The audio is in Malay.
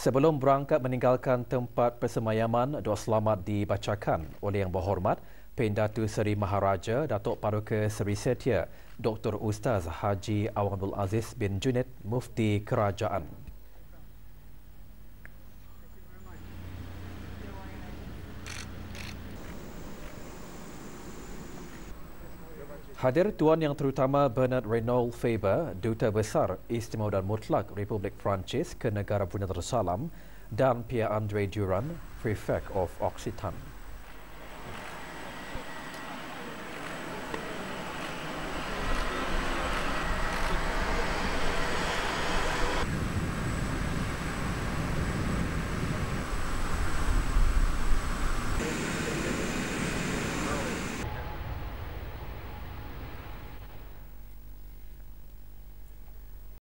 Sebelum berangkat meninggalkan tempat persemayaman, doa selamat dibacakan oleh yang berhormat Pendatu Seri Maharaja Datuk Paduka Seri Setia Dr. Ustaz Haji Awang Abdul Aziz bin Junid Mufti Kerajaan. Hadir Tuan Yang Terutama Bernard Reynold Faber, Duta Besar Istimewa dan Mutlak Republik Perancis ke Negara Brunei Darussalam dan Pierre Andre Duran, Prefect of Occitan.